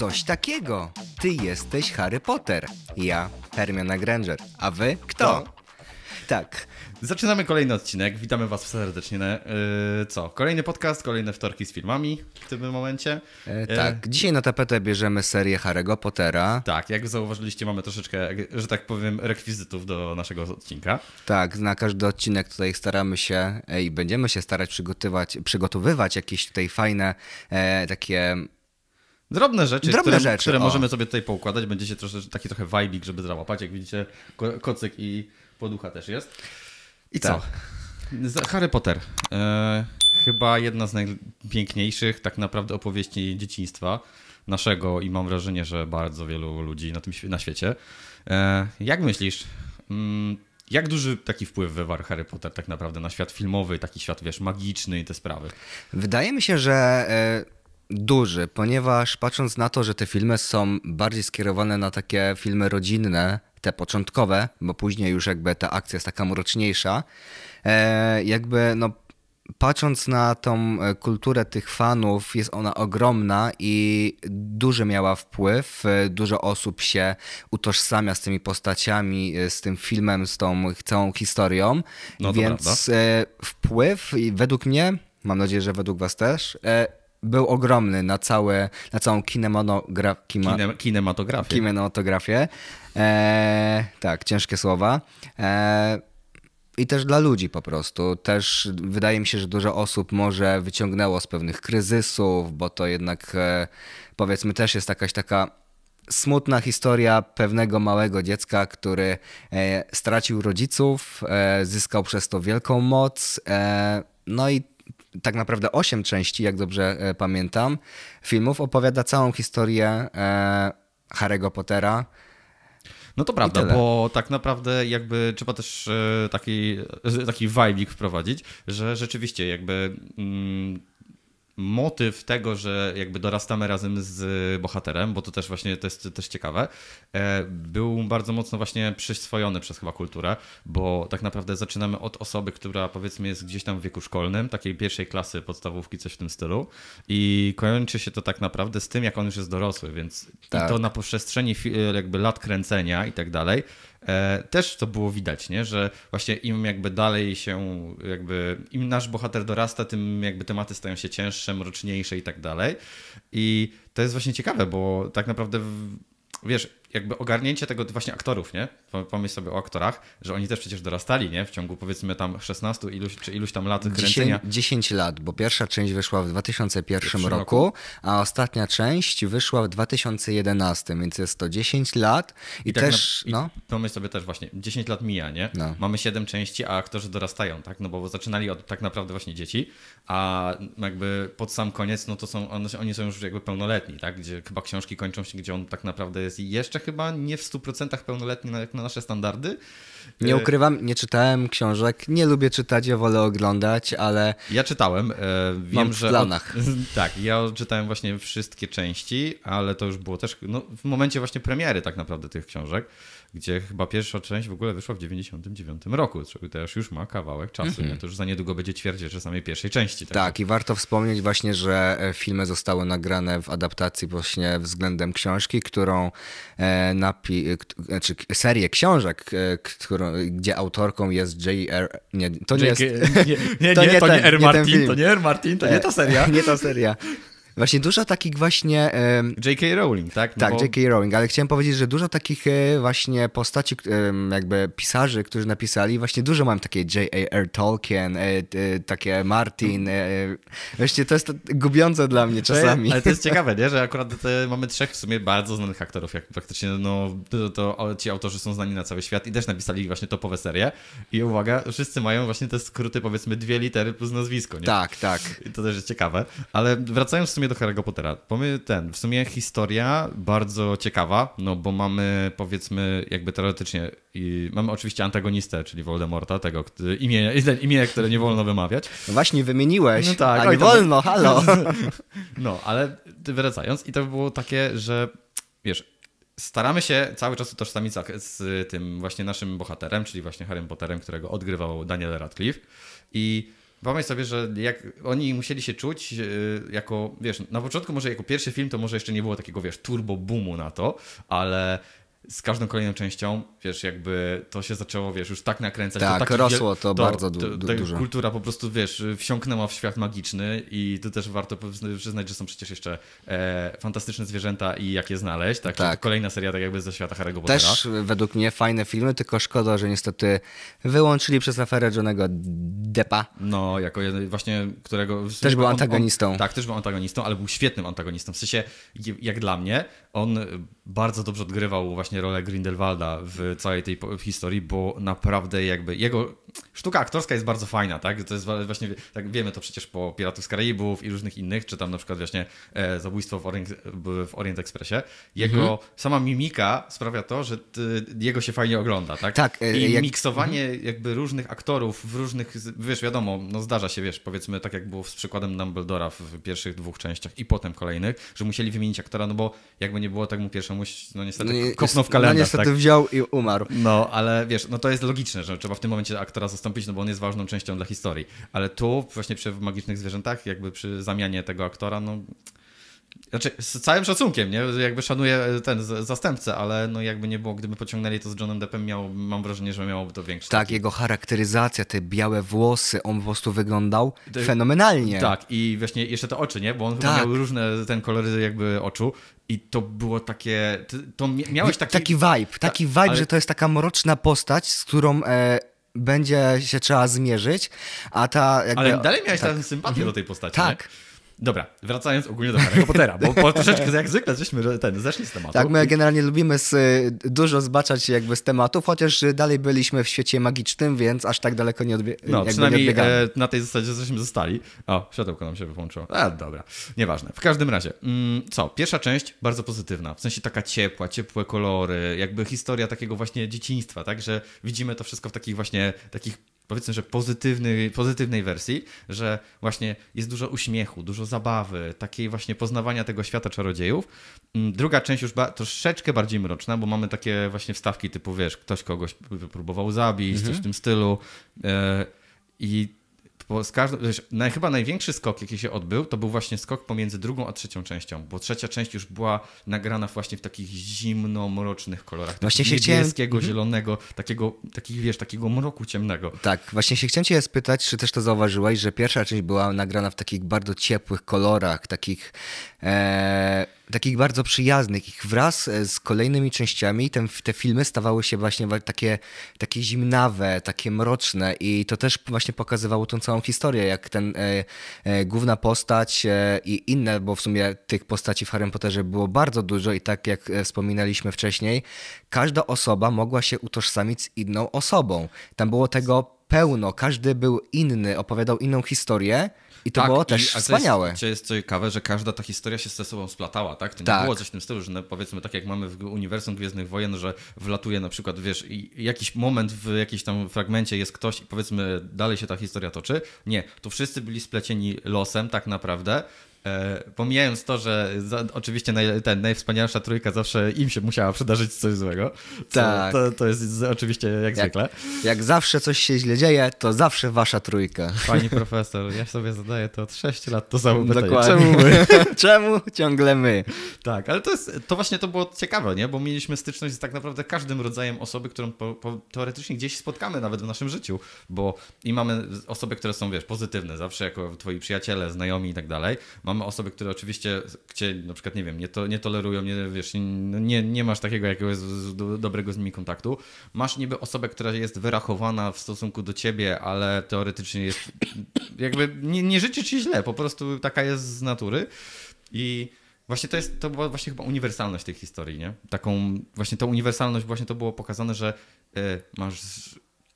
coś takiego. Ty jesteś Harry Potter. Ja Hermiona Granger. A wy kto? Tak. Zaczynamy kolejny odcinek. Witamy Was serdecznie. Y, co? Kolejny podcast, kolejne wtorki z filmami w tym momencie. E, y, tak. Dzisiaj na tapetę bierzemy serię Harry'ego Pottera. Tak, jak zauważyliście, mamy troszeczkę, że tak powiem, rekwizytów do naszego odcinka. Tak, na każdy odcinek tutaj staramy się e, i będziemy się starać przygotowywać, przygotowywać jakieś tutaj fajne, e, takie Drobne rzeczy, Drobne które, rzeczy, które możemy sobie tutaj poukładać. Będzie się troszeczkę taki trochę wajbik, żeby załapać. Jak widzicie, kocyk i poducha też jest. I tak. co? Harry Potter. E, chyba jedna z najpiękniejszych tak naprawdę opowieści dzieciństwa naszego i mam wrażenie, że bardzo wielu ludzi na tym na świecie. E, jak myślisz, mm, jak duży taki wpływ wywarł Harry Potter tak naprawdę na świat filmowy, taki świat, wiesz, magiczny i te sprawy? Wydaje mi się, że... E, duży, ponieważ patrząc na to, że te filmy są bardziej skierowane na takie filmy rodzinne, te początkowe, bo później już jakby ta akcja jest taka mroczniejsza, e, jakby no patrząc na tą e, kulturę tych fanów, jest ona ogromna i duży miała wpływ. E, dużo osób się utożsamia z tymi postaciami, z tym filmem, z tą całą historią. No, Więc wpływ, według mnie, mam nadzieję, że według Was też, był ogromny na, całe, na całą kinematogra kima Kine kinematografię. kinematografię. E, tak, ciężkie słowa. E, i też dla ludzi po prostu. Też wydaje mi się, że dużo osób może wyciągnęło z pewnych kryzysów, bo to jednak e, powiedzmy też jest jakaś taka smutna historia pewnego małego dziecka, który e, stracił rodziców, e, zyskał przez to wielką moc. No i tak naprawdę osiem części, jak dobrze e, pamiętam, filmów opowiada całą historię e, Harry'ego Pottera. No to prawda, bo tak naprawdę jakby trzeba też e, taki, taki vibe wprowadzić, że rzeczywiście jakby mm, motyw tego, że jakby dorastamy razem z bohaterem, bo to też właśnie to jest też ciekawe, e, był bardzo mocno właśnie przyswojony przez chyba kulturę, bo tak naprawdę zaczynamy od osoby, która powiedzmy jest gdzieś tam w wieku szkolnym, takiej pierwszej klasy podstawówki, coś w tym stylu i kończy się to tak naprawdę z tym, jak on już jest dorosły, więc tak. i to na przestrzeni e, jakby lat kręcenia i tak dalej, E, też to było widać, nie? że właśnie im jakby dalej się, jakby im nasz bohater dorasta, tym jakby tematy stają się cięższe, mroczniejsze i tak dalej. I to jest właśnie ciekawe, bo tak naprawdę, wiesz, jakby ogarnięcie tego właśnie aktorów, nie? Pomyśl sobie o aktorach, że oni też przecież dorastali, nie? W ciągu powiedzmy tam 16 iluś, czy iluś tam lat kręcenia. 10, 10 lat, bo pierwsza część wyszła w 2001 roku, roku, a ostatnia część wyszła w 2011, więc jest to 10 lat i, I tak też, tak no. pomyśl sobie też właśnie, 10 lat mija, nie? No. Mamy 7 części, a aktorzy dorastają, tak? No bo zaczynali od tak naprawdę właśnie dzieci, a jakby pod sam koniec, no to są, oni są już jakby pełnoletni, tak? Gdzie chyba książki kończą się, gdzie on tak naprawdę jest jeszcze chyba nie w 100% pełnoletni jak na nasze standardy. Nie e, ukrywam, nie czytałem książek, nie lubię czytać, ja wolę oglądać, ale... Ja czytałem, e, wiem, mam w że... w planach. tak, ja czytałem właśnie wszystkie części, ale to już było też no, w momencie właśnie premiery tak naprawdę tych książek, gdzie chyba pierwsza część w ogóle wyszła w 99 roku, czyli też już ma kawałek czasu, mhm. to już za niedługo będzie że samej pierwszej części. Tak, tak i warto wspomnieć właśnie, że e, filmy zostały nagrane w adaptacji właśnie względem książki, którą napi... znaczy serię książek, którą, gdzie autorką jest J.R. Nie, to nie jest. Nie, nie, nie, to nie, nie, to nie, R. Martin, nie to nie R. Martin, to nie ta seria. nie ta seria. Właśnie dużo takich właśnie... J.K. Rowling, tak? No tak, bo... J.K. Rowling, ale chciałem powiedzieć, że dużo takich e, właśnie postaci, jakby pisarzy, którzy napisali, właśnie dużo mam takie J.A.R. Tolkien, e, e, takie Martin, właśnie to jest gubiące dla mnie czasami. Ale to jest ciekawe, nie? że akurat mamy trzech w sumie bardzo znanych aktorów, jak praktycznie no, to, to ci autorzy są znani na cały świat i też napisali właśnie topowe serie i uwaga, wszyscy mają właśnie te skróty, powiedzmy dwie litery plus nazwisko, nie? Tak, tak. I to też jest ciekawe, ale wracając w sumie sumie do Harry'ego Pottera. Pomyśl ten, w sumie historia bardzo ciekawa, no bo mamy powiedzmy jakby teoretycznie, i mamy oczywiście antagonistę, czyli Voldemorta, tego imię, imię które nie wolno wymawiać. No właśnie wymieniłeś, no tak, a nie wolno, to... halo. No, ale wracając i to było takie, że wiesz, staramy się cały czas utożsamić z tym właśnie naszym bohaterem, czyli właśnie Harrym Potterem, którego odgrywał Daniel Radcliffe i Pomyśl sobie, że jak oni musieli się czuć e, jako, wiesz, na początku może jako pierwszy film to może jeszcze nie było takiego, wiesz, turbo boomu na to, ale z każdą kolejną częścią, wiesz, jakby to się zaczęło, wiesz, już tak nakręcać. Tak, to rosło to, to bardzo du- du- dużo. Kultura po prostu, wiesz, wsiąknęła w świat magiczny i tu też warto przyznać, że są przecież jeszcze e, fantastyczne zwierzęta i jak je znaleźć. Tak? tak. Kolejna seria tak jakby ze świata Harry'ego Pottera. Też według mnie fajne filmy, tylko szkoda, że niestety wyłączyli przez aferę Johnego Deppa. No, jako jeden właśnie, którego... Też był on, antagonistą. On, tak, też był antagonistą, ale był świetnym antagonistą. W sensie, jak dla mnie, on bardzo dobrze odgrywał właśnie rolę Grindelwalda w całej tej historii, bo naprawdę jakby jego sztuka aktorska jest bardzo fajna, tak? To jest właśnie, tak wiemy to przecież po Piratów z Karaibów i różnych innych, czy tam na przykład właśnie e, Zabójstwo w Orient, w Orient Expressie. Jego mhm. sama mimika sprawia to, że ty, jego się fajnie ogląda, tak? Tak. E, I jak... miksowanie mhm. jakby różnych aktorów w różnych, wiesz, wiadomo, no zdarza się, wiesz, powiedzmy tak jak było z przykładem Dumbledora w pierwszych dwóch częściach i potem kolejnych, że musieli wymienić aktora, no bo jakby nie było, tak mu pierwszemu komuś, no niestety, no, kopnął w no kalendarz. No niestety tak? wziął i umarł. No, ale wiesz, no to jest logiczne, że trzeba w tym momencie aktora zastąpić, no bo on jest ważną częścią dla historii. Ale tu, właśnie przy Magicznych Zwierzętach, jakby przy zamianie tego aktora, no... Znaczy, z całym szacunkiem, nie? Jakby szanuję e, ten zastępcę, ale no jakby nie było, gdyby pociągnęli to z Johnem Deppem, miał, mam wrażenie, że miałoby to większe. Tak, jego charakteryzacja, te białe włosy, on po prostu wyglądał fenomenalnie. Tak, i właśnie jeszcze te oczy, nie? Bo on tak. miał różne ten kolory jakby oczu i to było takie. To miałeś taki. Taki vibe, taki vibe, ale... że to jest taka mroczna postać, z którą. E, będzie się trzeba zmierzyć, a ta. Jakby... Ale dalej miałeś tak. tę sympatię mhm. do tej postaci. Tak. Nie? Dobra, wracając ogólnie do Harry'ego Pottera, bo po troszeczkę jak zwykle żeśmy ten, zeszli z tematu. Tak, my generalnie lubimy z, y, dużo zbaczać jakby z tematów, chociaż y, dalej byliśmy w świecie magicznym, więc aż tak daleko nie, no, e, odbiegamy. no, przynajmniej nie na tej zasadzie żeśmy zostali. O, światełko nam się wyłączyło. A, dobra, nieważne. W każdym razie, mm, co, pierwsza część bardzo pozytywna, w sensie taka ciepła, ciepłe kolory, jakby historia takiego właśnie dzieciństwa, tak, że widzimy to wszystko w takich właśnie, takich powiedzmy, że pozytywny, pozytywnej wersji, że właśnie jest dużo uśmiechu, dużo zabawy, takiej właśnie poznawania tego świata czarodziejów. Mm, druga część już ba troszeczkę bardziej mroczna, bo mamy takie właśnie wstawki typu, wiesz, ktoś kogoś próbował zabić, mhm. coś w mhm. tym stylu. Yy, I bo z każdą, na, chyba największy skok, jaki się odbył, to był właśnie skok pomiędzy drugą a trzecią częścią, bo trzecia część już była nagrana właśnie w takich zimno-mrocznych kolorach. Właśnie się niebieskiego, chciałem... zielonego, takiego, takich, wiesz, takiego mroku ciemnego. Tak, właśnie się chciałem cię spytać, czy też to zauważyłeś, że pierwsza część była nagrana w takich bardzo ciepłych kolorach, takich... E, takich bardzo przyjaznych. Ich wraz e, z kolejnymi częściami ten, te filmy stawały się właśnie takie, takie zimnawe, takie mroczne i to też właśnie pokazywało tą całą historię, jak ten e, e, główna postać e, i inne, bo w sumie tych postaci w Harry Potterze było bardzo dużo i tak jak e, wspominaliśmy wcześniej, każda osoba mogła się utożsamić z inną osobą. Tam było tego pełno, każdy był inny, opowiadał inną historię, i to tak, było też i, wspaniałe. Jest, co jest ciekawe, że każda ta historia się ze sobą splatała, tak? To tak. nie było coś w tym stylu, że no, powiedzmy tak jak mamy w uniwersum Gwiezdnych Wojen, że wlatuje na przykład, wiesz, jakiś moment w jakimś tam fragmencie jest ktoś i powiedzmy dalej się ta historia toczy. Nie, tu wszyscy byli splecieni losem tak naprawdę E, pomijając to, że za, oczywiście naj, ten, najwspanialsza trójka zawsze im się musiała przydarzyć coś złego. Tak. To, to jest z, oczywiście jak, jak, zwykle. Jak zawsze coś się źle dzieje, to zawsze wasza trójka. Pani profesor, ja sobie zadaję to od 6 lat to samo pytanie. Czemu my? Czemu ciągle my? Tak, ale to, jest, to właśnie to było ciekawe, nie? bo mieliśmy styczność z tak naprawdę każdym rodzajem osoby, którą po, po, teoretycznie gdzieś spotkamy nawet w naszym życiu, bo i mamy osoby, które są, wiesz, pozytywne, zawsze jako twoi przyjaciele, znajomi i tak dalej Mamy osoby, które oczywiście cię na przykład, nie wiem, nie, to, nie tolerują, nie, wiesz, nie, nie masz takiego jakiegoś dobrego z nimi kontaktu. Masz niby osobę, która jest wyrachowana w stosunku do ciebie, ale teoretycznie jest jakby nie, nie życzy ci źle, po prostu taka jest z natury. I Właśnie to jest, to była właśnie chyba uniwersalność tej historii, nie? Taką, właśnie tą uniwersalność, właśnie to było pokazane, że y, masz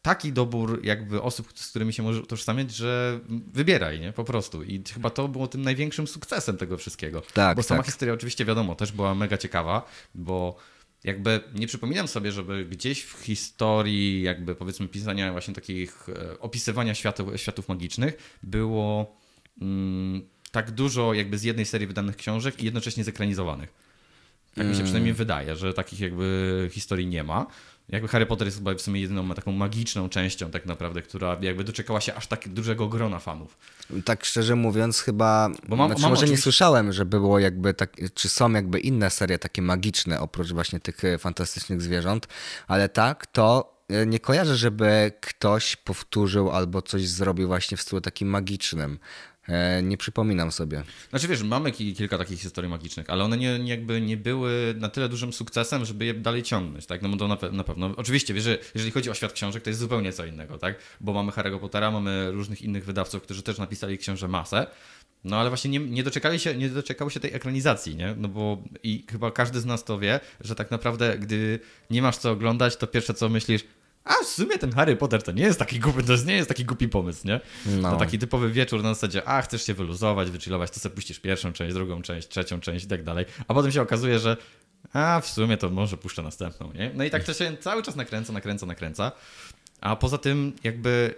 taki dobór jakby osób, z którymi się może utożsamiać, że wybieraj, nie? Po prostu. I chyba to było tym największym sukcesem tego wszystkiego. Tak, bo sama tak. historia oczywiście wiadomo, też była mega ciekawa, bo jakby nie przypominam sobie, żeby gdzieś w historii jakby powiedzmy pisania właśnie takich e, opisywania światów, światów magicznych było mm, tak dużo jakby z jednej serii wydanych książek i jednocześnie zekranizowanych. Tak mi się mm. przynajmniej wydaje, że takich jakby historii nie ma. Jakby Harry Potter jest chyba w sumie jedyną taką magiczną częścią tak naprawdę, która jakby doczekała się aż tak dużego grona fanów. Tak szczerze mówiąc chyba, Bo mam, znaczy, mam może oczywiście... nie słyszałem, że było jakby, tak, czy są jakby inne serie takie magiczne oprócz właśnie tych e, fantastycznych zwierząt, ale tak, to e, nie kojarzę, żeby ktoś powtórzył albo coś zrobił właśnie w stylu takim magicznym. E, nie przypominam sobie. Znaczy wiesz, mamy kilka takich historii magicznych, ale one nie, jakby nie były na tyle dużym sukcesem, żeby je dalej ciągnąć, tak? No bo to na, pe na pewno, oczywiście wiesz, że jeżeli chodzi o świat książek, to jest zupełnie co innego, tak? Bo mamy Harry'ego Pottera, mamy różnych innych wydawców, którzy też napisali książę masę, no ale właśnie nie, nie, doczekali się, nie doczekały się tej ekranizacji, nie? No bo i chyba każdy z nas to wie, że tak naprawdę, gdy nie masz co oglądać, to pierwsze co myślisz, a w sumie ten Harry Potter to nie jest taki głupi, to nie jest taki głupi pomysł, nie? No. To taki typowy wieczór na zasadzie, a chcesz się wyluzować, wychillować, to sobie puścisz pierwszą część, drugą część, trzecią część i tak dalej. A potem się okazuje, że a w sumie to może puszczę następną, nie? No i tak to się cały czas nakręca, nakręca, nakręca. A poza tym jakby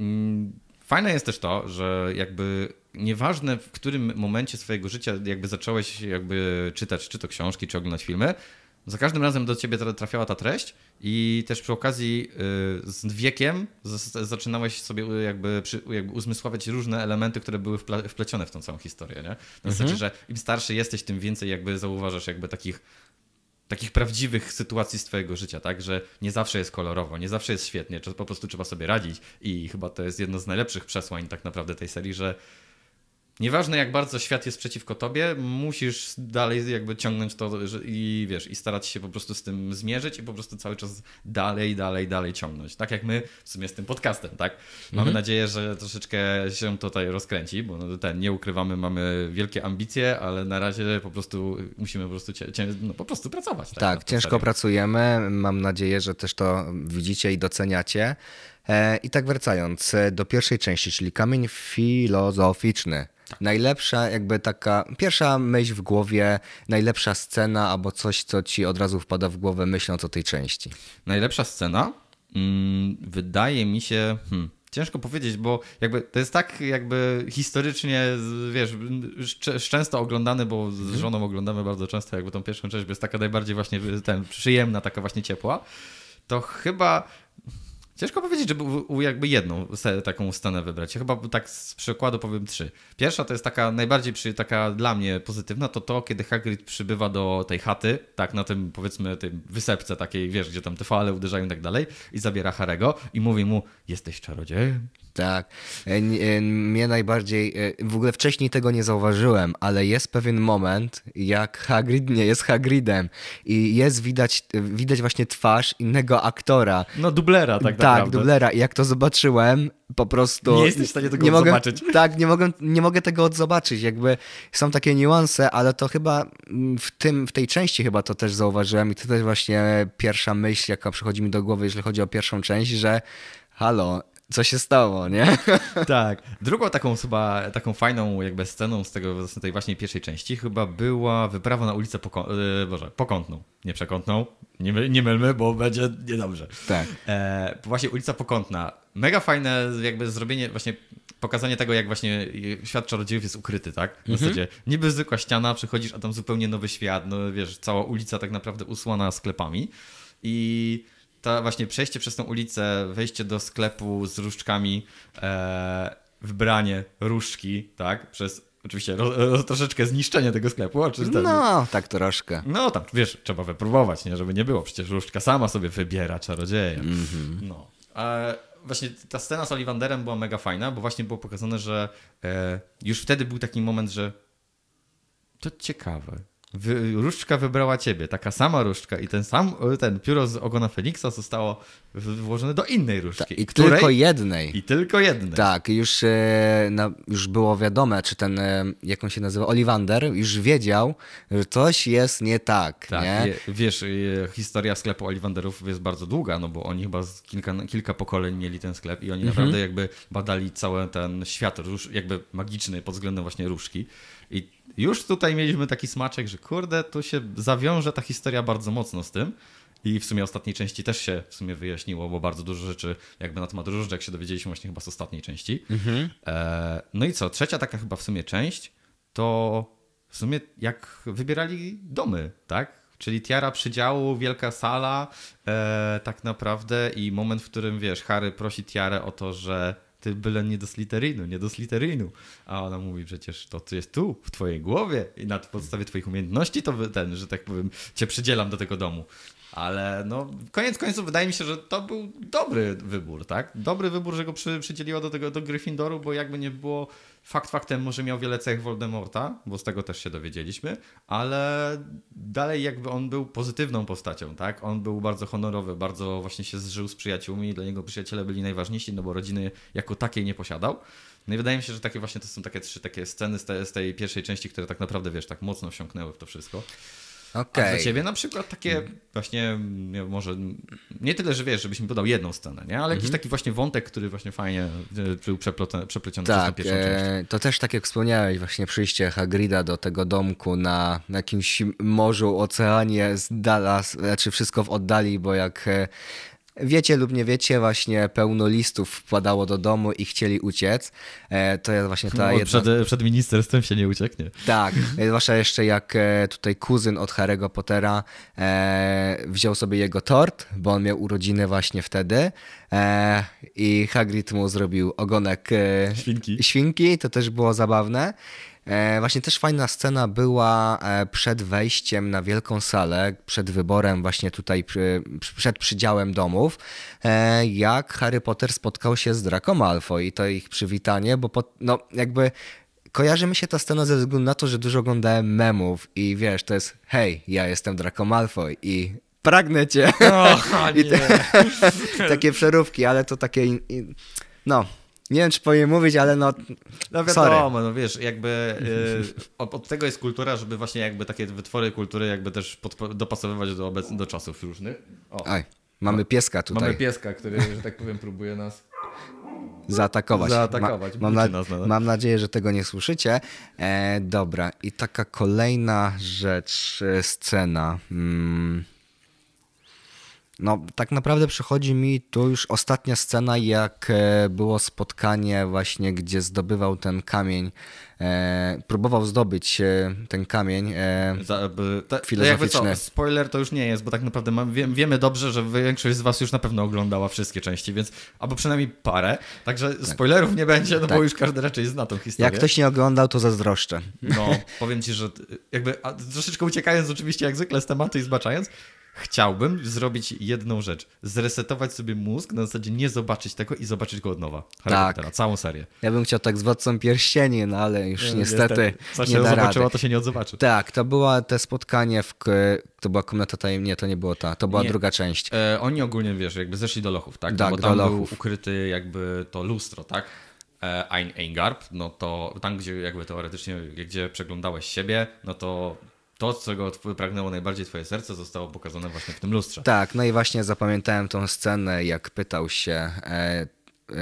mm, fajne jest też to, że jakby nieważne w którym momencie swojego życia jakby zacząłeś jakby czytać czy to książki, czy oglądać filmy, za każdym razem do ciebie trafiała ta treść i też przy okazji y, z wiekiem zaczynałeś sobie y, jakby, przy, jakby uzmysławiać różne elementy, które były wplecione w tą całą historię, nie? Na znaczy, mhm. że im starszy jesteś, tym więcej jakby zauważasz jakby takich takich prawdziwych sytuacji z twojego życia, tak? Że nie zawsze jest kolorowo, nie zawsze jest świetnie, po prostu trzeba sobie radzić i chyba to jest jedno z najlepszych przesłań tak naprawdę tej serii, że Nieważne jak bardzo świat jest przeciwko tobie, musisz dalej jakby ciągnąć to i wiesz, i starać się po prostu z tym zmierzyć i po prostu cały czas dalej, dalej, dalej ciągnąć. Tak jak my w sumie z tym podcastem, tak? Mamy mhm. nadzieję, że troszeczkę się tutaj rozkręci, bo no, ten, nie ukrywamy, mamy wielkie ambicje, ale na razie po prostu musimy po prostu, no, po prostu pracować. Tak, tak ciężko serii. pracujemy. Mam nadzieję, że też to widzicie i doceniacie. E, I tak wracając e, do pierwszej części, czyli kamień filozoficzny. Najlepsza, jakby taka pierwsza myśl w głowie, najlepsza scena albo coś, co ci od razu wpada w głowę, myśląc o tej części. Najlepsza scena? Hmm, wydaje mi się. Hmm, ciężko powiedzieć, bo jakby to jest tak jakby historycznie, wiesz, szcz często oglądany, bo z mhm. żoną oglądamy bardzo często jakby tą pierwszą część, bo jest taka najbardziej właśnie ten, przyjemna, taka właśnie ciepła to chyba Ciężko powiedzieć, żeby jakby jedną taką scenę wybrać. Ja chyba tak z przykładu powiem trzy. Pierwsza to jest taka najbardziej przy, taka dla mnie pozytywna, to to, kiedy Hagrid przybywa do tej chaty, tak na tym powiedzmy tym wysepce takiej, wiesz, gdzie tam te fale uderzają i tak dalej i zabiera Harego i mówi mu, jesteś czarodziejem tak. E, e, mnie najbardziej, e, w ogóle wcześniej tego nie zauważyłem, ale jest pewien moment, jak Hagrid nie jest Hagridem i jest widać, widać właśnie twarz innego aktora. No dublera tak, tak naprawdę. Tak, dublera. I jak to zobaczyłem, po prostu... Nie jesteś w stanie tego nie mogę, zobaczyć. Tak, nie mogę, nie mogę tego odzobaczyć. Jakby są takie niuanse, ale to chyba mm, w, tym, w tej części chyba to też zauważyłem i to też właśnie pierwsza myśl, jaka przychodzi mi do głowy, jeżeli chodzi o pierwszą część, że halo, co się stało, nie? Tak. Drugą taką chyba, taką fajną jakby sceną z tego, z tej właśnie pierwszej części chyba była wyprawa na ulicę poko e, Boże, Pokątną. Nie Przekątną. Nie, nie mylmy, bo będzie niedobrze. Tak. E, właśnie ulica Pokątna. Mega fajne jakby zrobienie, właśnie pokazanie tego, jak właśnie świat czarodziejów jest ukryty, tak? W mhm. zasadzie niby zwykła ściana, przychodzisz, a tam zupełnie nowy świat, no wiesz, cała ulica tak naprawdę usłana sklepami i to właśnie przejście przez tą ulicę, wejście do sklepu z różdżkami, e, wbranie różdżki, tak, przez Oczywiście ro, ro, troszeczkę zniszczenie tego sklepu. Oczywiście. No, tak troszkę. No tam, wiesz, trzeba wypróbować, nie? Żeby nie było. Przecież różdżka sama sobie wybiera czarodzieja. Mm -hmm. No. E, właśnie ta scena z Oliwanderem była mega fajna, bo właśnie było pokazane, że e, już wtedy był taki moment, że to ciekawe wy, różdżka wybrała ciebie, taka sama różdżka i ten sam, ten pióro z ogona Feniksa zostało włożone do innej różdżki. Ta, I której... tylko jednej. I tylko jednej. Tak, już, e, już było wiadome, czy ten, e, jak on się nazywa, Oliwander, już wiedział, że coś jest nie tak. Tak, nie? wiesz, e, historia sklepu Oliwanderów jest bardzo długa, no bo oni chyba kilka, kilka pokoleń mieli ten sklep i oni mhm. naprawdę jakby badali cały ten świat, jakby magiczny pod względem właśnie różdżki. I już tutaj mieliśmy taki smaczek, że kurde, tu się zawiąże ta historia bardzo mocno z tym. I w sumie ostatniej części też się w sumie wyjaśniło, bo bardzo dużo rzeczy jakby na temat różdżek się dowiedzieliśmy właśnie chyba z ostatniej części. Mhm. E, no i co, trzecia taka chyba w sumie część to w sumie jak wybierali domy, tak? Czyli tiara przydziału, wielka sala, e, tak naprawdę i moment, w którym wiesz, Harry prosi tiarę o to, że ty byle nie do Slytherinu, nie do Slytherinu. A ona mówi, przecież to co jest tu, w twojej głowie i na podstawie twoich umiejętności to ten, że tak powiem, cię przydzielam do tego domu. Ale no, koniec końców wydaje mi się, że to był dobry wybór, tak? Dobry wybór, że go przy, przydzieliła do tego, do Gryffindoru, bo jakby nie było Fakt faktem może miał wiele cech Voldemorta, bo z tego też się dowiedzieliśmy, ale dalej jakby on był pozytywną postacią, tak? On był bardzo honorowy, bardzo właśnie się zżył z przyjaciółmi, dla niego przyjaciele byli najważniejsi, no bo rodziny jako takiej nie posiadał. No i wydaje mi się, że takie właśnie to są takie trzy takie sceny z, z tej pierwszej części, które tak naprawdę, wiesz, tak mocno wsiąknęły w to wszystko. Okay. A dla ciebie na przykład takie mm. właśnie mm, może nie tyle, że wiesz, żebyś mi podał jedną scenę, nie? ale jakiś mhm. taki właśnie wątek, który właśnie fajnie e, był przepleciony tak, przez tą pierwszą e, część. To też tak jak wspomniałeś, właśnie przyjście Hagrida do tego domku na, na jakimś morzu, oceanie z dala, znaczy wszystko w oddali, bo jak e, wiecie lub nie wiecie, właśnie pełno listów wpadało do domu i chcieli uciec. E, to jest właśnie ta jedna... Przed, przed ministerstwem się nie ucieknie. Tak, e, zwłaszcza jeszcze jak e, tutaj kuzyn od Harry'ego Pottera wziął sobie jego tort, bo on miał urodziny właśnie wtedy i Hagrid mu zrobił ogonek świnki. świnki, to też było zabawne. E, właśnie też fajna scena była e, przed wejściem na wielką salę, przed wyborem właśnie tutaj, przed przydziałem domów, e, jak Harry Potter spotkał się z Draco Malfoy i to ich przywitanie, bo po, no jakby kojarzy mi się ta scena ze względu na to, że dużo oglądałem memów i wiesz, to jest hej, ja jestem Draco Malfoy i pragnę cię. Oh, I te, takie przerówki, ale to takie... No, nie wiem, czy powinien mówić, ale no. No wiadomo, sorry. no wiesz, jakby e, od, tego jest kultura, żeby właśnie jakby takie wytwory kultury jakby też pod, dopasowywać do, obec, do czasów różnych. O. mamy pieska tutaj. Mamy pieska, który, że tak powiem, próbuje nas zaatakować. Zaatakować. Ma, mam, na, mam, nadzieję, że tego nie słyszycie. E, dobra, i taka kolejna rzecz, e, scena. Mm. No, tak naprawdę przychodzi mi tu już ostatnia scena, jak e, było spotkanie właśnie, gdzie zdobywał ten kamień, e, próbował zdobyć e, ten kamień e, Za, e, by, ta, filozoficzny. co, spoiler to już nie jest, bo tak naprawdę wie, wiemy dobrze, że większość z was już na pewno oglądała wszystkie części, więc albo przynajmniej parę, także tak. spoilerów nie będzie, no tak. bo już każdy raczej zna tą historię. Jak ktoś nie oglądał, to zazdroszczę. No, powiem ci, że jakby, a, troszeczkę uciekając oczywiście jak zwykle z tematu i zbaczając, chciałbym zrobić jedną rzecz. Zresetować sobie mózg, na zasadzie nie zobaczyć tego i zobaczyć go od nowa. tak. Pottera, całą serię. Ja bym chciał tak z Władcą Pierścieni, no ale już no, niestety tak. Co znaczy, się nie zobaczyło, to się nie odzobaczy. Tak, to było te spotkanie w... To była Komnata tajemnicza, to nie było ta, to była nie. druga część. E, oni ogólnie, wiesz, jakby zeszli do lochów, tak? No tak, no, bo tam do lochów. był ukryty jakby to lustro, tak? Ein Eingarb, no to tam, gdzie jakby teoretycznie, gdzie przeglądałeś siebie, no to to, czego pragnęło najbardziej twoje serce, zostało pokazane właśnie w tym lustrze. Tak, no i właśnie zapamiętałem tą scenę, jak pytał się... E,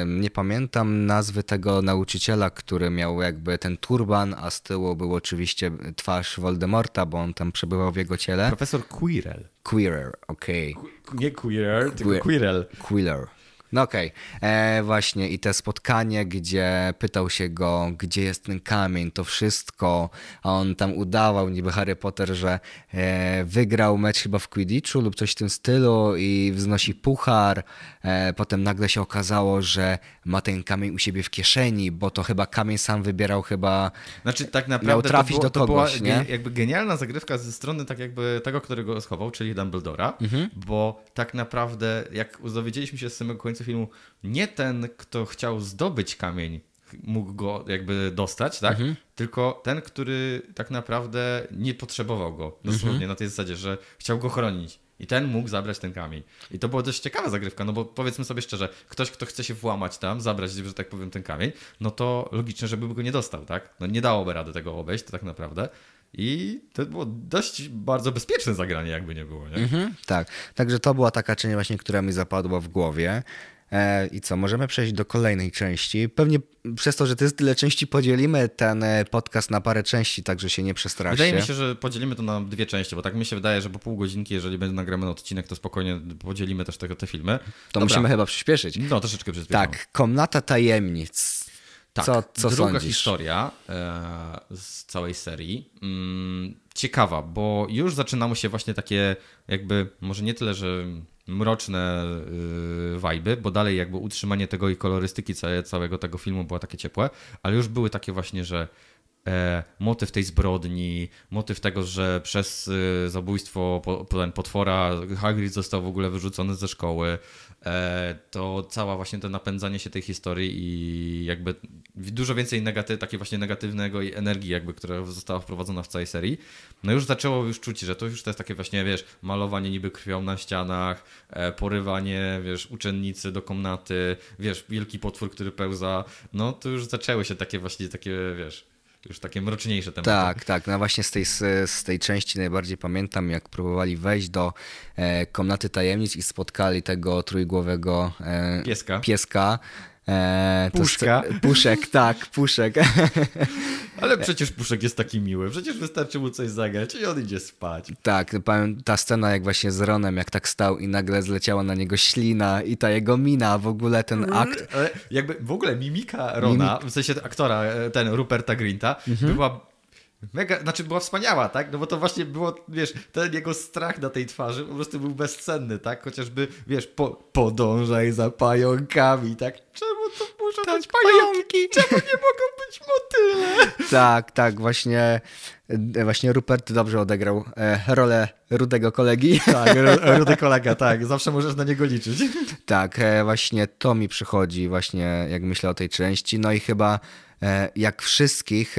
nie pamiętam nazwy tego nauczyciela, który miał jakby ten turban, a z tyłu był oczywiście twarz Voldemorta, bo on tam przebywał w jego ciele. Profesor Quirrell. Quirrell, okej. Okay. Nie Quirrell, tylko Quirrell. Quirrell. No okej, okay. E, właśnie i te spotkanie, gdzie pytał się go, gdzie jest ten kamień, to wszystko, a on tam udawał niby Harry Potter, że e, wygrał mecz chyba w Quidditchu lub coś w tym stylu i wznosi puchar, e, potem nagle się okazało, że ma ten kamień u siebie w kieszeni, bo to chyba kamień sam wybierał, chyba znaczy, tak naprawdę miał trafić było, do kogoś. To była nie? jakby genialna zagrywka ze strony tak jakby tego, który go schował, czyli Dumbledora, mhm. bo tak naprawdę, jak dowiedzieliśmy się z samego końca filmu, nie ten, kto chciał zdobyć kamień, mógł go jakby dostać, tak? Mhm. Tylko ten, który tak naprawdę nie potrzebował go. Dosłownie mhm. na tej zasadzie, że chciał go chronić. I ten mógł zabrać ten kamień. I to była dość ciekawa zagrywka, no bo powiedzmy sobie szczerze, ktoś, kto chce się włamać tam, zabrać, że tak powiem, ten kamień, no to logicznie, żeby go nie dostał, tak? No nie dałoby rady tego obejść, to tak naprawdę. I to było dość bardzo bezpieczne zagranie, jakby nie było, nie? Mhm, tak. Także to była taka część właśnie, która mi zapadła w głowie. E, I co, możemy przejść do kolejnej części. Pewnie przez to, że to jest tyle części, podzielimy ten e, podcast na parę części, także się nie przestraszcie. Wydaje mi się, że podzielimy to na dwie części, bo tak mi się wydaje, że po pół godzinki, jeżeli będzie nagramy odcinek, to spokojnie podzielimy też te, te filmy. To Dobra. musimy chyba przyspieszyć. No, troszeczkę przyspieszyć. Tak, Komnata Tajemnic. Tak, co, co druga sądzisz? historia e, z całej serii. Mm, ciekawa, bo już zaczynało się właśnie takie jakby, może nie tyle, że mroczne y, wajby, bo dalej jakby utrzymanie tego i kolorystyki całego tego filmu było takie ciepłe, ale już były takie właśnie, że E, motyw tej zbrodni, motyw tego, że przez y, zabójstwo potwora Hagrid został w ogóle wyrzucony ze szkoły, e, to cała właśnie to napędzanie się tej historii i jakby dużo więcej negaty, takiej właśnie negatywnego i energii jakby, która została wprowadzona w całej serii, no już zaczęło już czuć, że to już to jest takie właśnie, wiesz, malowanie niby krwią na ścianach, e, porywanie, wiesz, uczennicy do komnaty, wiesz, wielki potwór, który pełza, no to już zaczęły się takie właśnie, takie, wiesz, już takie mroczniejsze tematy. Tak, tak. No właśnie z tej, z tej części najbardziej pamiętam, jak próbowali wejść do e, komnaty tajemnic i spotkali tego trójgłowego e, pieska. pieska E, Puszka. Sc- puszek, tak, puszek. Ale przecież puszek jest taki miły, przecież wystarczy mu coś zagrać i on idzie spać. Tak, ta scena jak właśnie z Ronem, jak tak stał i nagle zleciała na niego ślina i ta jego mina, w ogóle ten mhm. akt. Ale jakby w ogóle mimika Rona, Mimik. w sensie aktora, e, ten Ruperta Grinta, mhm. była Mega, znaczy była wspaniała, tak? No bo to właśnie było, wiesz, ten jego strach na tej twarzy po prostu był bezcenny, tak? Chociażby, wiesz, po, podążaj za pająkami, tak? Czemu to muszą tak, być pająki? pająki? Czemu nie mogą być motyle? Tak, tak, właśnie E, właśnie Rupert dobrze odegrał e, rolę rudego kolegi. Tak, rudy kolega, tak. Zawsze możesz na niego liczyć. Tak, e, właśnie to mi przychodzi właśnie, jak myślę o tej części. No i chyba jak wszystkich,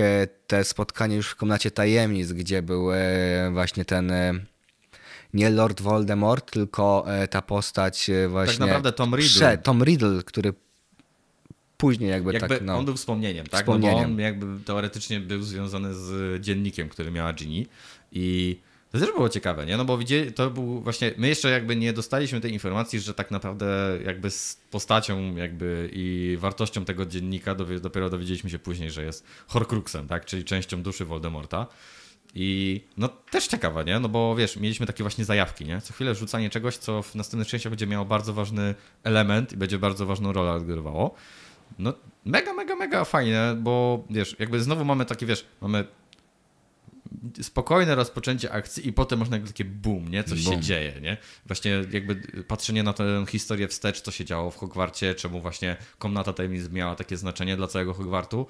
te spotkanie już w Komnacie Tajemnic, gdzie był właśnie ten nie Lord Voldemort, tylko ta postać tak właśnie... Tak naprawdę Tom Riddle. Prze, Tom Riddle, który później jakby, jakby tak. No, on był wspomnieniem, tak? Wspomnieniem. No bo on jakby teoretycznie był związany z dziennikiem, który miała Ginny i to też było ciekawe, nie? No bo widzieli, to był właśnie, my jeszcze jakby nie dostaliśmy tej informacji, że tak naprawdę jakby z postacią jakby i wartością tego dziennika dopiero dowiedzieliśmy się później, że jest Horcruxem, tak? Czyli częścią duszy Voldemorta. I no też ciekawe, nie? No bo wiesz, mieliśmy takie właśnie zajawki, nie? Co chwilę rzucanie czegoś, co w następnych częściach będzie miało bardzo ważny element i będzie bardzo ważną rolę odgrywało. No mega, mega, mega fajne, bo wiesz, jakby znowu mamy takie, wiesz, mamy spokojne rozpoczęcie akcji i potem można jakby takie boom, nie? Coś boom. się dzieje, nie? Właśnie jakby patrzenie na tę historię wstecz, co się działo w Hogwarcie, czemu właśnie komnata tajemnic miała takie znaczenie dla całego Hogwartu.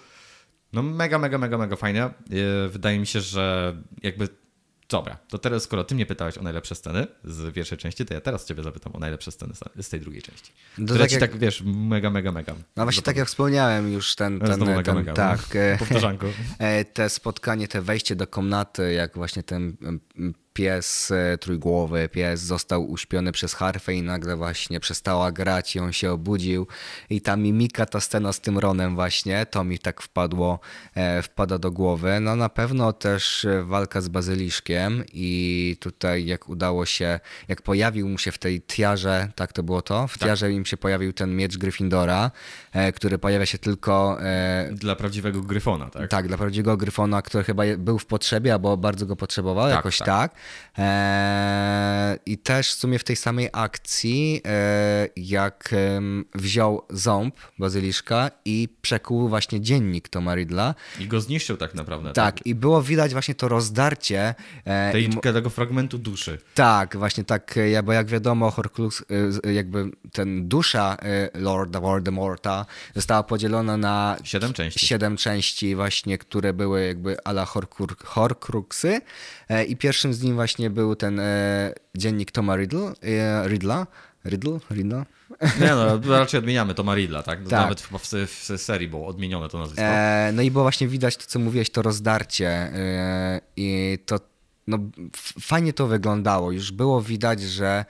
No mega, mega, mega, mega fajne. Yy, wydaje mi się, że jakby Dobra, to teraz skoro ty mnie pytałeś o najlepsze sceny z pierwszej części, to ja teraz ciebie zapytam o najlepsze sceny z tej drugiej części. To tak ci jak... tak, wiesz, mega, mega, mega. No właśnie tak jak wspomniałem już ten... ten, ten, mega, ten, mega, tak. E, Powtarzanko. E, te spotkanie, te wejście do komnaty, jak właśnie ten pies e, trójgłowy, pies został uśpiony przez harfę i nagle właśnie przestała grać i on się obudził i ta mimika, ta scena z tym Ronem właśnie, to mi tak wpadło, e, wpada do głowy. No na pewno też e, walka z Bazyliszkiem i tutaj jak udało się, jak pojawił mu się w tej tiarze, tak to było to? W tak. tiarze im się pojawił ten miecz Gryffindora, który pojawia się tylko... Dla prawdziwego Gryfona, tak? Tak, dla prawdziwego Gryfona, który chyba był w potrzebie, albo bardzo go potrzebował, tak, jakoś tak. tak. Eee, I też w sumie w tej samej akcji, eee, jak wziął ząb bazyliszka i przekuł właśnie dziennik Toma Ridla. I go zniszczył tak naprawdę. Tak, tak? i było widać właśnie to rozdarcie. Eee, tej, tego fragmentu duszy. Tak, właśnie tak, e, bo jak wiadomo, Horcrux, e, e, jakby ten dusza Lorda Voldemorta została podzielona na siedem części, siedem części właśnie, które były jakby ala Horcruxy i pierwszym z nich nim właśnie był ten e, dziennik Toma Riddle, e, Riddla, Riddle, Riddle. Nie no, raczej odmieniamy Toma Riddla, tak? tak. Nawet w, w, serii było odmienione to nazwisko. E, no i było właśnie widać to, co mówiłeś, to rozdarcie e, i to, no fajnie to wyglądało. Już było widać, że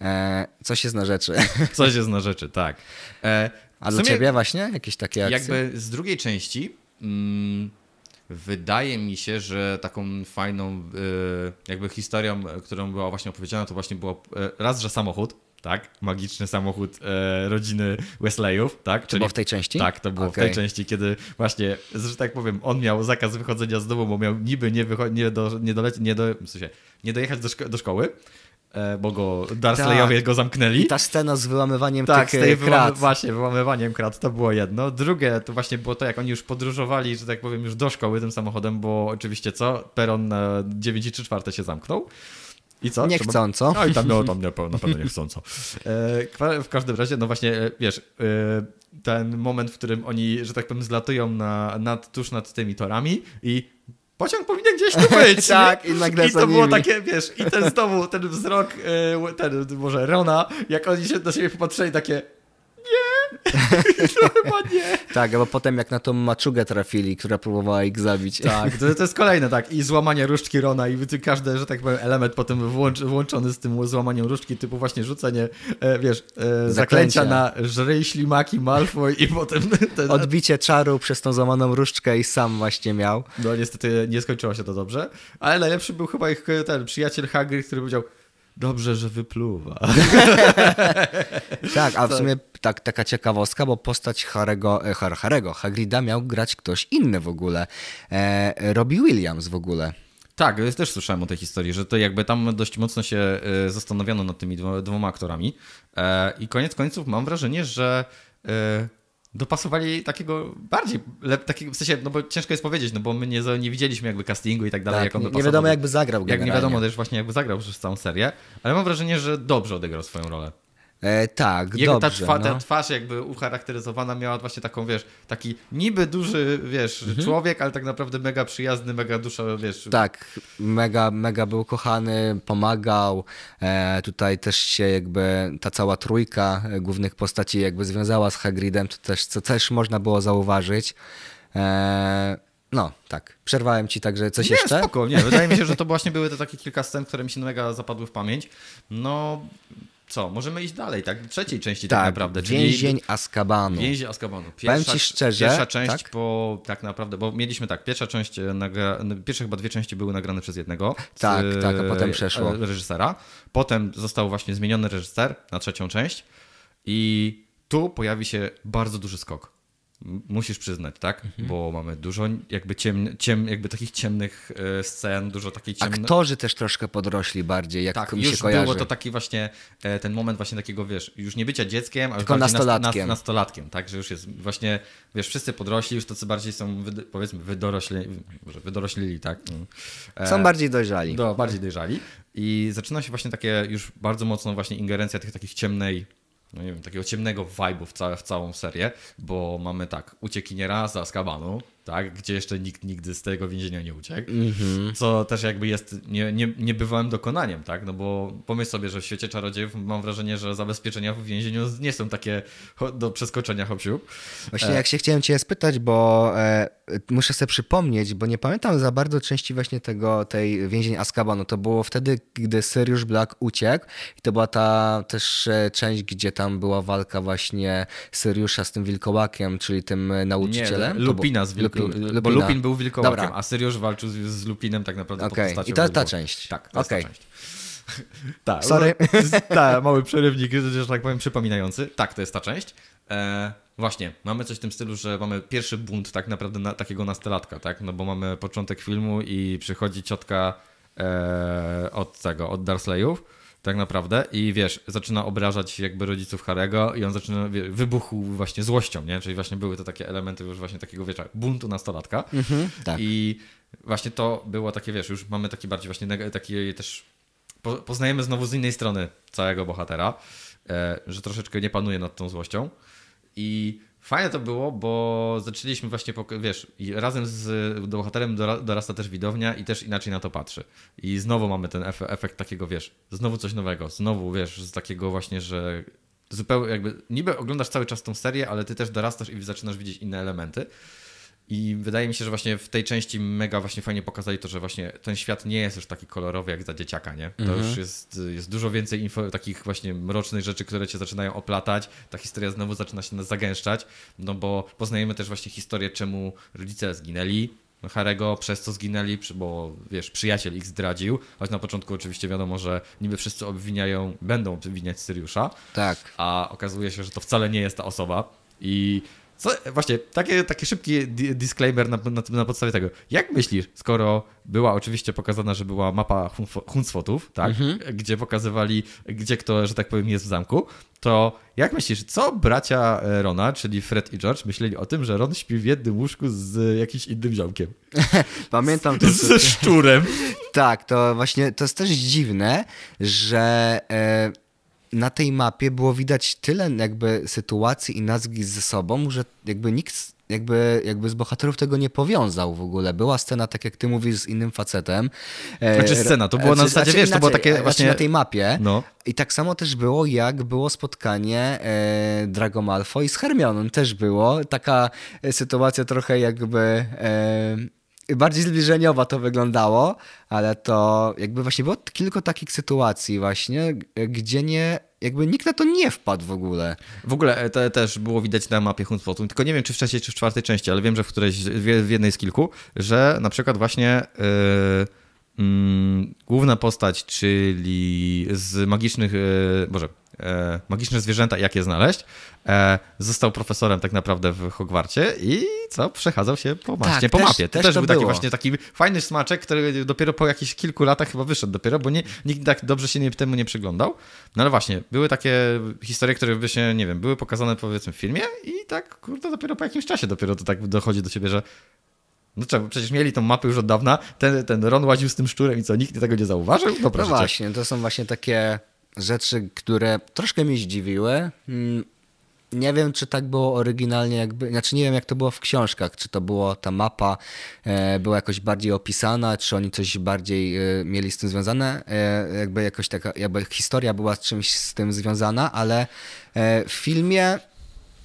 e, coś jest na rzeczy. Coś jest na rzeczy, tak. E, A dla ciebie właśnie jakieś takie akcje? Jakby z drugiej części... Mm, Wydaje mi się, że taką fajną y, jakby historią, którą była właśnie opowiedziana, to właśnie było e, raz, że samochód, tak? Magiczny samochód e, rodziny Wesleyów, tak? To Czyli, było w tej części? Tak, to było okay. w tej części, kiedy właśnie, że tak powiem, on miał zakaz wychodzenia z domu, bo miał niby nie, wycho- nie, do, nie, doleci- nie, do, w sensie, nie dojechać do, szko- do szkoły, E, bo go Darsleyowie tak. go zamknęli. I ta scena z wyłamywaniem tak, tych z tej e, krat. Wyłamy, właśnie, wyłamywaniem krat, to było jedno. Drugie to właśnie było to, jak oni już podróżowali, że tak powiem, już do szkoły tym samochodem, bo oczywiście co, peron 9 e, i 3 się zamknął. I co? Niechcąco. No i tam było tam nie, na pewno niechcąco. w każdym razie, no właśnie, wiesz, ten moment, w którym oni, że tak powiem, zlatują na, nad, tuż nad tymi torami i pociąg powinien gdzieś tu być. tak, i nagle I to było nimi. takie, wiesz, i ten znowu ten wzrok, e, ten może Rona, jak oni się na siebie popatrzyli, takie chyba nie. Tak, bo potem jak na tą maczugę trafili, która próbowała ich zabić. Tak, to, to jest kolejne, tak. I złamanie różdżki Rona i każdy, że tak powiem, element potem włącz, włączony z tym złamaniem różdżki, typu właśnie rzucenie, e, wiesz, e, zaklęcia. na żryj ślimaki Malfoy i potem... Ten... Odbicie czaru przez tą złamaną różdżkę i sam właśnie miał. No niestety nie skończyło się to dobrze, ale najlepszy był chyba ich ten przyjaciel Hagrid, który powiedział Dobrze, że wypluwa. tak, a w sumie tak, taka ciekawostka, bo postać Harego, e, Har, Harego Hagrida miał grać ktoś inny w ogóle. E, Robbie Williams w ogóle. Tak, też słyszałem o tej historii, że to jakby tam dość mocno się e, zastanawiano nad tymi dwoma aktorami. E, I koniec końców mam wrażenie, że e, dopasowali takiego bardziej, lep, taki, w sensie, no bo ciężko jest powiedzieć, no bo my nie, nie widzieliśmy jakby castingu i tak dalej, tak, jak on nie, nie wiadomo jakby zagrał generalnie. Jak nie wiadomo też właśnie jakby zagrał przez całą serię, ale mam wrażenie, że dobrze odegrał swoją rolę. E, tak, Jego, dobrze. Ta, twa, no. ta twarz jakby ucharakteryzowana miała właśnie taką, wiesz, taki niby duży, wiesz, mhm. człowiek, ale tak naprawdę mega przyjazny, mega dusza, wiesz. Tak, mega, mega był kochany, pomagał. E, tutaj też się jakby ta cała trójka głównych postaci jakby związała z Hagridem, to też, co też można było zauważyć. E, no, tak. Przerwałem ci także coś nie, jeszcze? Spoko, nie, wydaje mi się, że to właśnie były te takie kilka scen, które mi się mega zapadły w pamięć. No, co, możemy iść dalej, tak? Trzeciej części tak, tak naprawdę. Czyli więzień Askabanu. Więzień Askabanu. Pierwsza, Powiem ci szczerze. Pierwsza część tak? po, tak naprawdę, bo mieliśmy tak, pierwsza część, e, nagra, pierwsze chyba dwie części były nagrane przez jednego. Tak, z, tak, a potem e, przeszło. E, reżysera. Potem został właśnie zmieniony reżyser na trzecią część i tu pojawi się bardzo duży skok. Musisz przyznać, tak? Mhm. Bo mamy dużo jakby, ciemny, ciem, jakby takich ciemnych e, scen, dużo takiej ciemnej... Aktorzy też troszkę podrośli bardziej, jak tak, mi się już kojarzy. było to taki właśnie, e, ten moment właśnie takiego, wiesz, już nie bycia dzieckiem, ale Tylko nastolatkiem. nastolatkiem, tak? Że już jest właśnie, wiesz, wszyscy podrośli, już tacy bardziej są, powiedzmy, wydorośli, może wydoroślili, tak? Mm. E, są bardziej dojrzali. Do, bardziej dojrzali. I zaczyna się właśnie takie już bardzo mocno właśnie ingerencja tych takich ciemnej no nie wiem, takiego ciemnego vibe'u w, ca w całą serię, bo mamy tak, uciekiniera z Azkabanu, tak, gdzie jeszcze nikt nigdy z tego więzienia nie uciekł, mm-hmm. co też jakby jest nie, nie, niebywałym dokonaniem, tak, no bo pomyśl sobie, że w świecie czarodziejów mam wrażenie, że zabezpieczenia w więzieniu nie są takie do przeskoczenia hopsiu. Właśnie e... jak się chciałem cię spytać, bo e, muszę sobie przypomnieć, bo nie pamiętam za bardzo części właśnie tego, tej więzień Azkabanu, no to było wtedy, gdy Sirius Black uciekł i to była ta też e, część, gdzie tam była walka właśnie Syriusza z tym wilkołakiem, czyli tym e, nauczycielem. Nie, Lupina z wilkołakiem Lupin, Lu, Lupina. Bo Lupin był wilkołakiem, Dobra. a Syriusz walczył z, z Lupinem tak naprawdę okay. pod I tak, to jest ta część. Tak, to okay. jest ta część. Tak, Sorry. Ta, mały przerywnik, że tak powiem, przypominający. Tak, to jest ta część. E, właśnie, mamy coś w tym stylu, że mamy pierwszy bunt tak naprawdę na, takiego nastolatka, tak? No bo mamy początek filmu i przychodzi ciotka e, od tego, od Darsleyów tak naprawdę. I wiesz, zaczyna obrażać jakby rodziców Harego i on zaczyna, wie, wybuchł właśnie złością, nie? Czyli właśnie były to takie elementy już właśnie takiego, wiecza buntu nastolatka. Mhm, tak. I właśnie to było takie, wiesz, już mamy taki bardziej właśnie, taki też, po, poznajemy znowu z innej strony całego bohatera, e, że troszeczkę nie panuje nad tą złością i Fajne to było, bo zaczęliśmy właśnie, wiesz, razem z bohaterem dorasta też widownia i też inaczej na to patrzy. I znowu mamy ten efekt takiego, wiesz, znowu coś nowego, znowu, wiesz, z takiego właśnie, że zupełnie jakby, niby oglądasz cały czas tą serię, ale ty też dorastasz i zaczynasz widzieć inne elementy. I wydaje mi się, że właśnie w tej części mega właśnie fajnie pokazali to, że właśnie ten świat nie jest już taki kolorowy jak za dzieciaka, nie? To mhm. już jest, jest dużo więcej info, takich właśnie mrocznych rzeczy, które cię zaczynają oplatać. Ta historia znowu zaczyna się nas zagęszczać, no bo poznajemy też właśnie historię, czemu rodzice zginęli, no, Harego, przez co zginęli, bo wiesz, przyjaciel ich zdradził, choć na początku oczywiście wiadomo, że niby wszyscy obwiniają, będą obwiniać Syriusza. Tak. A okazuje się, że to wcale nie jest ta osoba. I co, właśnie, taki, takie szybki disclaimer na, na, na, podstawie tego. Jak myślisz, skoro była oczywiście pokazana, że była mapa Hunsfotów, tak? Mhm. Gdzie pokazywali, gdzie kto, że tak powiem, jest w zamku, to jak myślisz, co bracia e, Rona, czyli Fred i George, myśleli o tym, że Ron śpi w jednym łóżku z e, jakimś innym ziomkiem? Pamiętam to. Ze szczurem. tak, to właśnie, to jest też dziwne, że... E, na tej mapie było widać tyle jakby sytuacji i nazwisk ze sobą, że jakby nikt jakby, jakby z bohaterów tego nie powiązał w ogóle. Była scena, tak jak ty mówisz, z innym facetem. E, znaczy scena, to było e, na znaczy, zasadzie, znaczy, wiesz, inaczej, to było takie e, znaczy właśnie... na tej mapie. No. I tak samo też było, jak było spotkanie e, Drago Malfoy z Hermioną. Też było taka sytuacja trochę jakby... E, bardziej zbliżeniowo to wyglądało, ale to jakby właśnie było kilka takich sytuacji właśnie, e, gdzie nie, jakby nikt na to nie wpadł w ogóle. W ogóle e, to też było widać na mapie Hunspotum, tylko nie wiem czy w trzeciej, czy w czwartej części, ale wiem, że w którejś, w jednej z kilku, że na przykład właśnie... Yy główna postać, czyli z magicznych, boże, E, magiczne zwierzęta i jak je znaleźć. E, został profesorem tak naprawdę w Hogwarcie i co, przechadzał się po, tak, po też, mapie. To też, też to był było. taki właśnie taki fajny smaczek, który dopiero po jakichś kilku latach chyba wyszedł dopiero, bo nie, nikt tak dobrze się nie, temu nie przyglądał. No ale właśnie, były takie historie, które by się, nie wiem, były pokazane powiedzmy w filmie i tak, kurde, dopiero po jakimś czasie dopiero to tak dochodzi do ciebie, że no czemu, przecież mieli tą mapę już od dawna, ten, ten Ron łaził z tym szczurem i co, nikt tego nie zauważył? Dobre no właśnie, to są właśnie takie rzeczy, które troszkę mnie zdziwiły. Mm, nie wiem, czy tak było oryginalnie, jakby, znaczy nie wiem, jak to było w książkach, czy to było ta mapa e, była jakoś bardziej opisana, czy oni coś bardziej e, mieli z tym związane, e, jakby jakoś taka, jakby historia była z czymś z tym związana, ale e, w filmie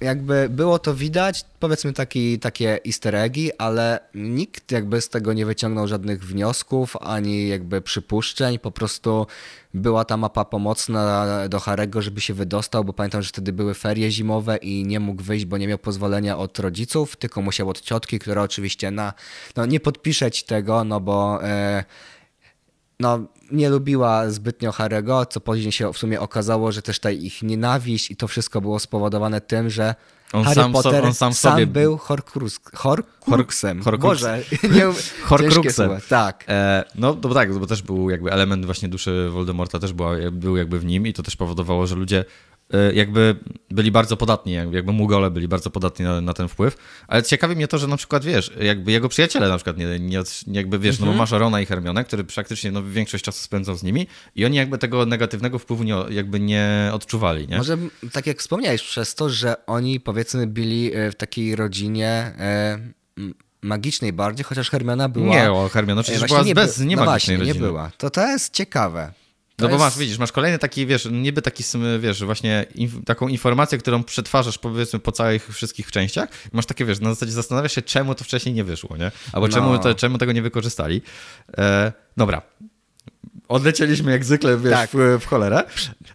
jakby było to widać, powiedzmy taki, takie easter eggi, ale nikt jakby z tego nie wyciągnął żadnych wniosków ani jakby przypuszczeń, po prostu była ta mapa pomocna do Harego, żeby się wydostał, bo pamiętam, że wtedy były ferie zimowe i nie mógł wyjść, bo nie miał pozwolenia od rodziców, tylko musiał od ciotki, która oczywiście na, no nie podpiszeć tego, no bo... Yy, no, nie lubiła zbytnio Harego, co później się w sumie okazało, że też ta ich nienawiść i to wszystko było spowodowane tym, że on Harry sam, Potter so, on sam, sam sobie... był Horcrux, Horcruxem. Horcrux. Boże, nie Horcruxem. tak. E, no to tak, bo też był jakby element właśnie duszy Voldemorta też była, był jakby w nim i to też powodowało, że ludzie Y, jakby byli bardzo podatni, jakby Mugole byli bardzo podatni na, na, ten wpływ, ale ciekawi mnie to, że na przykład, wiesz, jakby jego przyjaciele na przykład, nie, nie jakby, wiesz, mm -hmm. no mhm. masz Rona i Hermione, który praktycznie no, większość czasu spędzą z nimi i oni jakby tego negatywnego wpływu nie, jakby nie odczuwali, nie? Może tak jak wspomniałeś, przez to, że oni powiedzmy byli e, w takiej rodzinie... E, magicznej bardziej, chociaż Hermiona była. Nie, o Hermiona przecież e, była nie bez by, no właśnie, rodziny. nie była. To to jest ciekawe no bo masz, widzisz, masz kolejny taki, wiesz, niby taki, wiesz, właśnie inf taką informację, którą przetwarzasz powiedzmy po całych wszystkich częściach. Masz takie, wiesz, na zasadzie zastanawiasz się, czemu to wcześniej nie wyszło, nie? Albo no. czemu, to, czemu tego nie wykorzystali. E, dobra. Odlecieliśmy jak zwykle, wiesz, tak. w, w cholerę.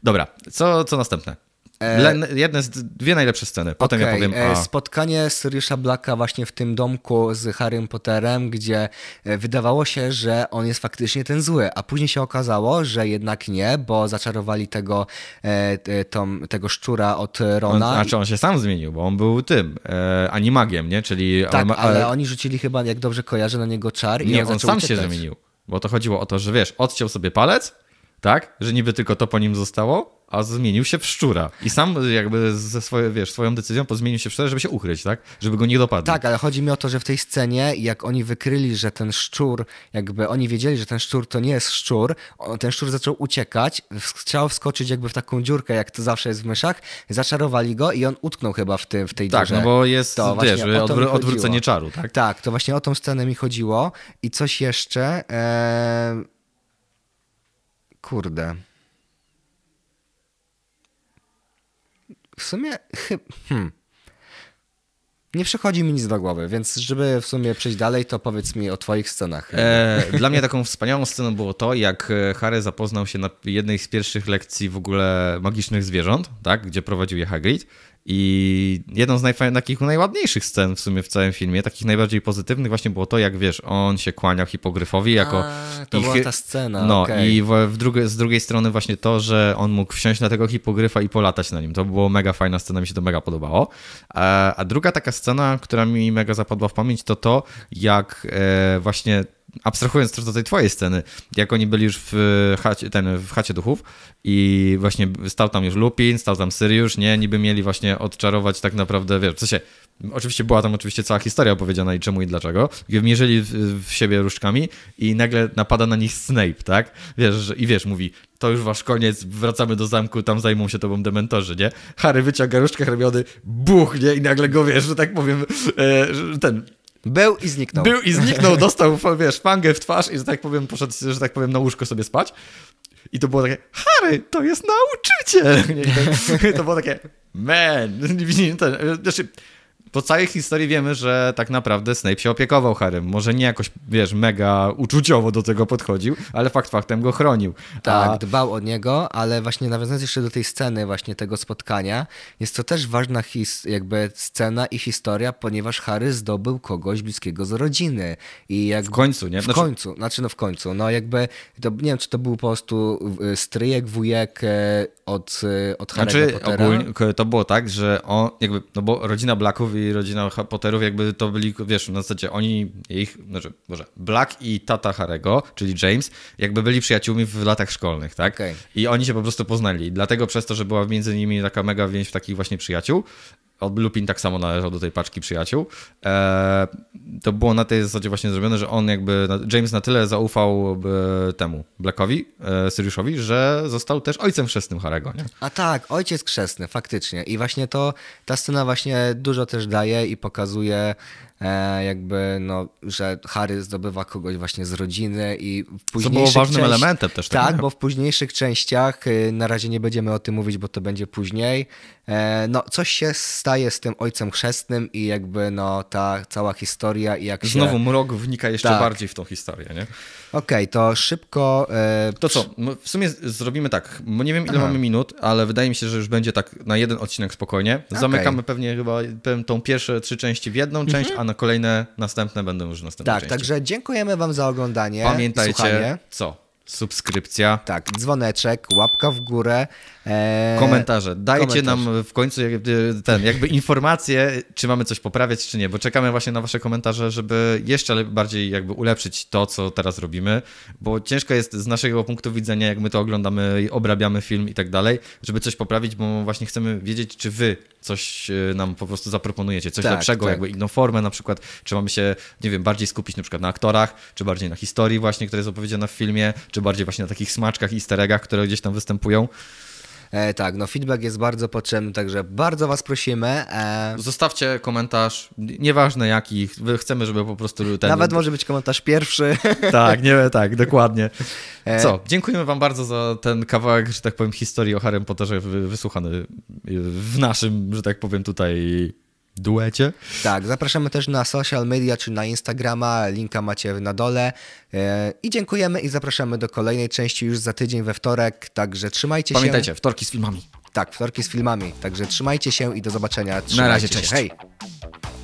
Dobra, co, co następne? E... Jedne z dwie najlepsze sceny, potem okay. ja powiem. E, a... Spotkanie Siriusa Blacka właśnie w tym domku z Harrym Potterem, gdzie e, wydawało się, że on jest faktycznie ten zły, a później się okazało, że jednak nie, bo zaczarowali tego, e, tą, tego szczura od Rona. On, znaczy on się sam zmienił, bo on był tym, animagiem, nie? Czyli... Tak, ale, ale oni rzucili chyba, jak dobrze kojarzę, na niego czar. Nie, i on, on sam uciekać. się zmienił, bo to chodziło o to, że wiesz, odciął sobie palec, tak? Że niby tylko to po nim zostało, a zmienił się w szczura. I sam y, jakby ze swoje, wiesz, swoją decyzją pozmienił się w szczura, żeby się ukryć, tak? Żeby go nie dopadł Tak, ale chodzi mi o to, że w tej scenie, jak oni wykryli, że ten szczur, jakby oni wiedzieli, że ten szczur to nie jest szczur, on, ten szczur zaczął uciekać, chciał wskoczyć jakby w taką dziurkę, jak to zawsze jest w myszach, zaczarowali go i on utknął chyba w, tym, w tej dziurce tak, dziurze. Tak, no bo jest, to wiesz, odwr odwrócenie czaru, tak? Tak, to właśnie o tą scenę mi chodziło i coś jeszcze... Ee... Kurde... w sumie hmm, nie przychodzi mi nic do głowy, więc żeby w sumie przejść dalej, to powiedz mi o twoich scenach. E, dla mnie taką wspaniałą sceną było to, jak e, Harry zapoznał się na jednej z pierwszych lekcji w ogóle magicznych zwierząt, tak, gdzie prowadził je Hagrid i jedną z takich najładniejszych scen w sumie w całym filmie, takich najbardziej pozytywnych właśnie było to, jak wiesz, on się kłaniał hipogryfowi jako... A, to ich... była ta scena, No okay. i w, w drugie, z drugiej strony właśnie to, że on mógł wsiąść na tego hipogryfa i polatać na nim. To było mega fajna scena, mi się to mega podobało. A, a druga taka scena, która mi mega zapadła w pamięć, to to, jak e, właśnie abstrahując też do tej twojej sceny, jak oni byli już w e, chacie, ten, w chacie duchów i właśnie stał tam już Lupin, stał tam Syriusz, nie, niby mieli właśnie odczarować tak naprawdę, wiesz, co się? oczywiście była tam oczywiście cała historia opowiedziana i czemu i dlaczego, mierzyli w, w siebie różdżkami i nagle napada na nich Snape, tak, wiesz, i wiesz, mówi, to już wasz koniec, wracamy do zamku, tam zajmą się tobą dementorzy, nie, Harry wyciąga różdżkę Hermiony, buch, nie, i nagle go, wiesz, że tak powiem, e, ten był i zniknął. Był i zniknął, dostał, wiesz, fangę w twarz i, że tak powiem, poszedł, że tak powiem, na łóżko sobie spać. I to było takie, Harry, to jest nauczyciel! To, to było takie, man! Znaczy, po całej historii wiemy, że tak naprawdę Snape się opiekował Harrym. Może nie jakoś, wiesz, mega uczuciowo do tego podchodził, ale fakt faktem go chronił. A... Tak, dbał o niego, ale właśnie nawiązując jeszcze do tej sceny właśnie tego spotkania, jest to też ważna his jakby scena i historia, ponieważ Harry zdobył kogoś bliskiego z rodziny. I jakby... W końcu, nie? Znaczy... W końcu, znaczy no w końcu. No jakby, to, nie wiem, czy to był po prostu e, stryjek, wujek e, od, e, od Harry'ego znaczy, Pottera. Ogólnie, to było tak, że on jakby, no bo rodzina Blacków i rodzina Potterów, jakby to byli, wiesz, na zasadzie oni, ich, znaczy, może, Black i tata Harego, czyli James, jakby byli przyjaciółmi w latach szkolnych, tak? Okay. I oni się po prostu poznali. Dlatego przez to, że była między nimi taka mega więź takich właśnie przyjaciół, Lupin tak samo należał do tej paczki przyjaciół. E, to było na tej zasadzie właśnie zrobione, że on jakby, James na tyle zaufał e, temu Blackowi, e, Syriuszowi, że został też ojcem chrzestnym Harego. Nie? A tak, ojciec chrzestny, faktycznie. I właśnie to, ta scena właśnie dużo też daje i pokazuje E, jakby, no, że Harry zdobywa kogoś właśnie z rodziny i w późniejszych... Co było ważnym części... elementem też. Tak, tak bo w późniejszych częściach, y, na razie nie będziemy o tym mówić, bo to będzie później, e, no, coś się staje z tym ojcem chrzestnym i jakby, no, ta cała historia i jak Znowu się... mrok wnika jeszcze tak. bardziej w tą historię, nie? Okej, okay, to szybko... E, to co, w sumie zrobimy tak, nie wiem ile Aha. mamy minut, ale wydaje mi się, że już będzie tak na jeden odcinek spokojnie. Zamykamy pewnie chyba tą pierwsze trzy części w jedną mhm. część, a na na kolejne, następne będą już następne Tak, części. także dziękujemy Wam za oglądanie. Pamiętajcie, co? Subskrypcja. Tak, dzwoneczek, łapka w górę. Eee, komentarze. Dajcie nam w końcu ten, jakby informację, czy mamy coś poprawiać, czy nie, bo czekamy właśnie na wasze komentarze, żeby jeszcze bardziej jakby ulepszyć to, co teraz robimy, bo ciężko jest z naszego punktu widzenia, jak my to oglądamy, obrabiamy film i tak dalej, żeby coś poprawić, bo właśnie chcemy wiedzieć, czy wy coś e, nam po prostu zaproponujecie, coś tak, lepszego, tak. jakby inną formę na przykład, czy mamy się, nie wiem, bardziej skupić na przykład na aktorach, czy bardziej na historii właśnie, która jest opowiedziana w filmie, czy bardziej właśnie na takich smaczkach i steregach, które gdzieś tam występują. E, tak, no feedback jest bardzo potrzebny, także bardzo Was prosimy. E... Zostawcie komentarz, nieważne jaki, chcemy, żeby po prostu... Ten... Nawet może być komentarz pierwszy. Tak, nie, tak, dokładnie. E, Co, dziękujemy Wam bardzo za ten kawałek, że tak powiem, historii o Harrym Potterze wysłuchany w naszym, że tak powiem, tutaj duecie. Tak, zapraszamy też na social media, czy na Instagrama, linka macie na dole. E, I dziękujemy i zapraszamy do kolejnej części już za tydzień we wtorek, także trzymajcie Pamiętajcie, się. Pamiętajcie, wtorki z filmami. Tak, wtorki z filmami, także trzymajcie się i do zobaczenia. Trzymajcie na razie, cześć. Hej!